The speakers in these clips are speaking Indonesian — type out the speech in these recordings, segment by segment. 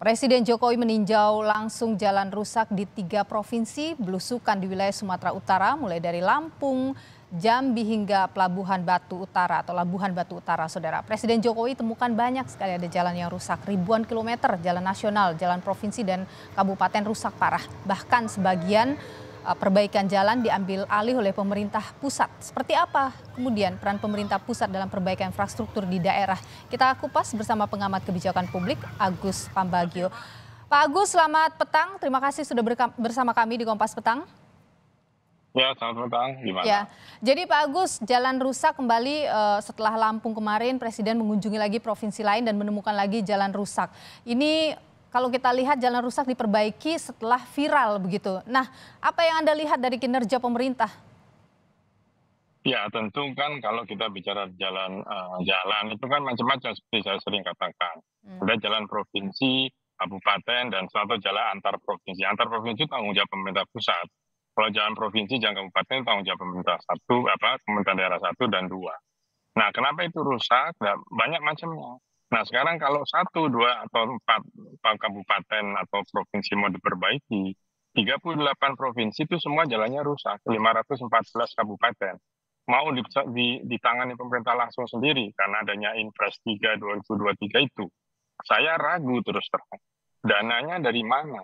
Presiden Jokowi meninjau langsung jalan rusak di tiga provinsi belusukan di wilayah Sumatera Utara mulai dari Lampung, Jambi hingga Pelabuhan Batu Utara atau Labuhan Batu Utara, Saudara. Presiden Jokowi temukan banyak sekali ada jalan yang rusak, ribuan kilometer jalan nasional, jalan provinsi dan kabupaten rusak parah. Bahkan sebagian Eh, perbaikan jalan diambil alih oleh pemerintah pusat. Seperti apa kemudian peran pemerintah pusat dalam perbaikan infrastruktur di daerah? Kita kupas bersama pengamat kebijakan publik Agus Pambagio. Pak Agus, selamat petang. Terima kasih sudah bersama kami di Kompas Petang. Ya, selamat petang. Gimana? Ya. Jadi Pak Agus, jalan rusak kembali uh, setelah Lampung kemarin Presiden mengunjungi lagi provinsi lain dan menemukan lagi jalan rusak. Ini kalau kita lihat jalan rusak diperbaiki setelah viral begitu. Nah, apa yang Anda lihat dari kinerja pemerintah? Ya, tentu kan kalau kita bicara jalan uh, jalan itu kan macam-macam seperti saya sering katakan. Hmm. Ada jalan provinsi, kabupaten dan satu jalan antar provinsi. Antar provinsi tanggung jawab pemerintah pusat. Kalau jalan provinsi, jalan kabupaten tanggung jawab pemerintah satu apa pemerintah daerah satu dan dua. Nah, kenapa itu rusak? Nah, banyak macamnya Nah sekarang kalau satu, dua, atau empat kabupaten atau provinsi mau diperbaiki, 38 provinsi itu semua jalannya rusak, 514 kabupaten. Mau di, di, ditangani pemerintah langsung sendiri karena adanya Infres 3 2023 itu. Saya ragu terus terang. Dananya dari mana?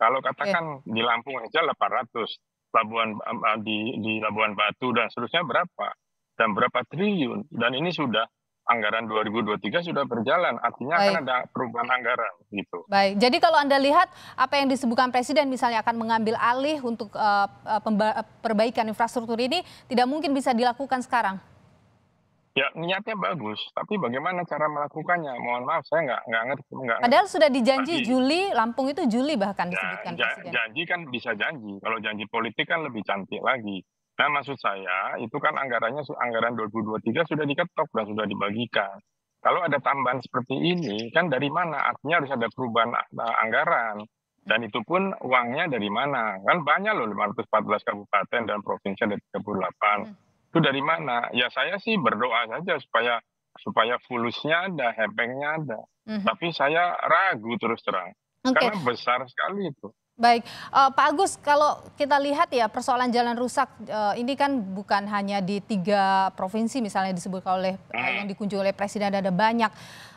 Kalau katakan di Lampung aja 800, Labuan eh, di, di Labuan Batu dan seterusnya berapa? Dan berapa triliun? Dan ini sudah anggaran 2023 sudah berjalan, artinya Baik. akan ada perubahan anggaran gitu. Baik, jadi kalau Anda lihat apa yang disebutkan Presiden misalnya akan mengambil alih untuk uh, perbaikan infrastruktur ini tidak mungkin bisa dilakukan sekarang. Ya niatnya bagus, tapi bagaimana cara melakukannya? Mohon maaf, saya nggak nggak ngerti. Nggak Padahal ngerti. sudah dijanji Juli, Lampung itu Juli bahkan ya, disebutkan ja, Presiden. Janji kan bisa janji, kalau janji politik kan lebih cantik lagi. Nah, maksud saya itu kan anggarannya anggaran 2023 sudah diketok dan sudah dibagikan. Kalau ada tambahan seperti ini, kan dari mana? Artinya harus ada perubahan eh, anggaran. Dan itu pun uangnya dari mana? Kan banyak loh 514 kabupaten dan provinsi ada 38. Hmm. Itu dari mana? Ya saya sih berdoa saja supaya supaya fulusnya ada, hepengnya ada. Hmm. Tapi saya ragu terus terang. Okay. Karena besar sekali itu. Baik, uh, Pak Agus, kalau kita lihat ya persoalan jalan rusak uh, ini kan bukan hanya di tiga provinsi misalnya disebut oleh uh, yang dikunjungi oleh Presiden ada banyak.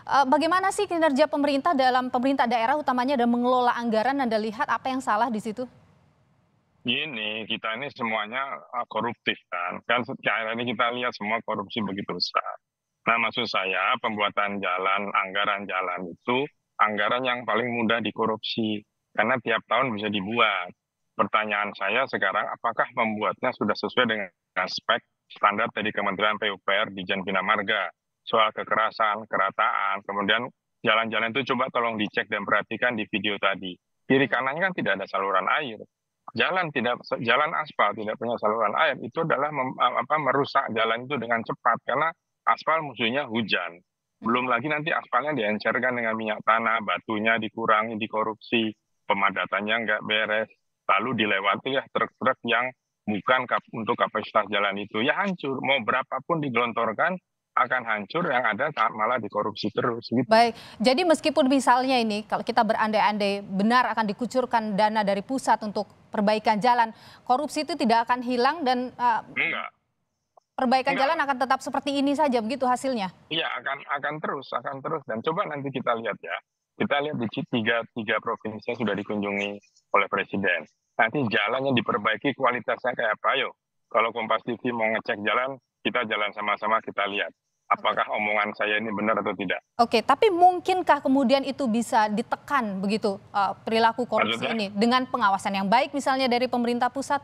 Uh, bagaimana sih kinerja pemerintah dalam pemerintah daerah utamanya dan mengelola anggaran Anda lihat apa yang salah di situ? Ini kita ini semuanya koruptif kan. Kan sekarang ini kita lihat semua korupsi begitu besar. Nah maksud saya pembuatan jalan, anggaran jalan itu anggaran yang paling mudah dikorupsi karena tiap tahun bisa dibuat. Pertanyaan saya sekarang, apakah membuatnya sudah sesuai dengan aspek standar dari Kementerian PUPR di Jan Bina Marga? Soal kekerasan, kerataan, kemudian jalan-jalan itu coba tolong dicek dan perhatikan di video tadi. Kiri kanannya kan tidak ada saluran air. Jalan tidak jalan aspal tidak punya saluran air itu adalah mem, eh, apa merusak jalan itu dengan cepat karena aspal musuhnya hujan. Belum lagi nanti aspalnya diencerkan dengan minyak tanah, batunya dikurangi, dikorupsi pemadatannya nggak beres, lalu dilewati ya truk-truk yang bukan kap untuk kapasitas jalan itu ya hancur. Mau berapapun digelontorkan akan hancur yang ada malah dikorupsi terus. Gitu. Baik, jadi meskipun misalnya ini kalau kita berandai-andai benar akan dikucurkan dana dari pusat untuk perbaikan jalan, korupsi itu tidak akan hilang dan uh, Enggak. perbaikan Enggak. jalan akan tetap seperti ini saja begitu hasilnya? Iya akan akan terus akan terus dan coba nanti kita lihat ya kita lihat di tiga, tiga provinsi yang sudah dikunjungi oleh Presiden. Nanti jalannya diperbaiki kualitasnya kayak apa, yuk. Kalau Kompas TV mau ngecek jalan, kita jalan sama-sama, kita lihat apakah omongan saya ini benar atau tidak. Oke, tapi mungkinkah kemudian itu bisa ditekan begitu uh, perilaku korupsi Maksudnya? ini dengan pengawasan yang baik misalnya dari pemerintah pusat?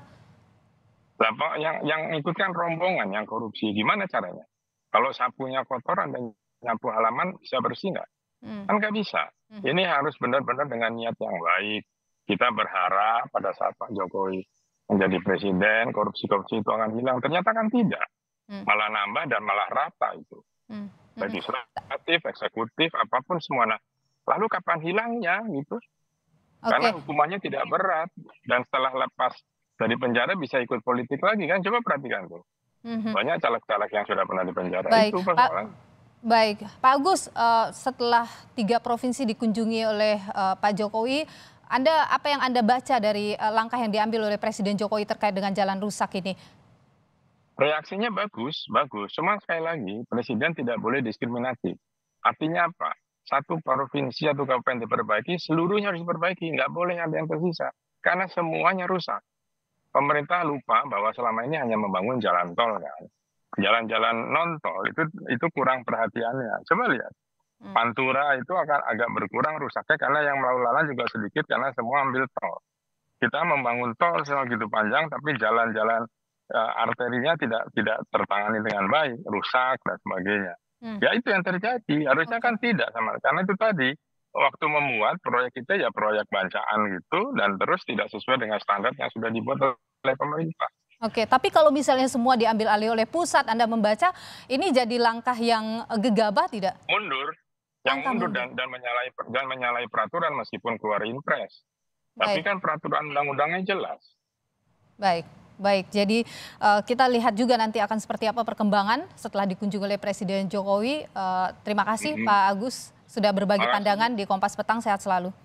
Lah, yang yang ikutkan rombongan yang korupsi gimana caranya? Kalau sapunya kotoran dan nyapu halaman bisa bersih nggak? Hmm. Kan nggak bisa. Hmm. Ini harus benar-benar dengan niat yang baik. Kita berharap pada saat Pak Jokowi menjadi presiden, korupsi-korupsi itu akan hilang. Ternyata kan tidak. Hmm. Malah nambah dan malah rata itu. Hmm. Hmm. Legislatif, eksekutif, apapun semua. Nah, lalu kapan hilangnya gitu? Okay. Karena hukumannya tidak berat. Dan setelah lepas dari penjara bisa ikut politik lagi kan? Coba perhatikan tuh. Hmm. Banyak caleg-caleg yang sudah pernah di penjara. Itu persoalan. Pak, Baik, Pak Agus, eh, setelah tiga provinsi dikunjungi oleh eh, Pak Jokowi, anda apa yang Anda baca dari eh, langkah yang diambil oleh Presiden Jokowi terkait dengan jalan rusak ini? Reaksinya bagus, bagus. Cuma sekali lagi, Presiden tidak boleh diskriminasi. Artinya apa? Satu provinsi atau kabupaten diperbaiki, seluruhnya harus diperbaiki. Nggak boleh ada yang tersisa. Karena semuanya rusak. Pemerintah lupa bahwa selama ini hanya membangun jalan tol. Kan? jalan-jalan non tol itu itu kurang perhatiannya. Coba lihat hmm. Pantura itu akan agak berkurang rusaknya karena yang lalu lalang juga sedikit karena semua ambil tol. Kita membangun tol segitu panjang tapi jalan-jalan e, arterinya tidak tidak tertangani dengan baik, rusak dan sebagainya. Hmm. Ya itu yang terjadi. Harusnya kan tidak sama karena itu tadi waktu memuat proyek kita ya proyek bancaan gitu dan terus tidak sesuai dengan standar yang sudah dibuat oleh pemerintah. Oke, tapi kalau misalnya semua diambil alih oleh pusat, Anda membaca ini jadi langkah yang gegabah tidak? Mundur, yang langkah mundur, mundur. Dan, dan menyalahi dan menyalahi peraturan meskipun keluar impres. Baik. Tapi kan peraturan undang-undangnya jelas. Baik. Baik, jadi uh, kita lihat juga nanti akan seperti apa perkembangan setelah dikunjungi oleh Presiden Jokowi. Uh, terima kasih mm -hmm. Pak Agus sudah berbagi Makasih. pandangan di Kompas Petang. Sehat selalu.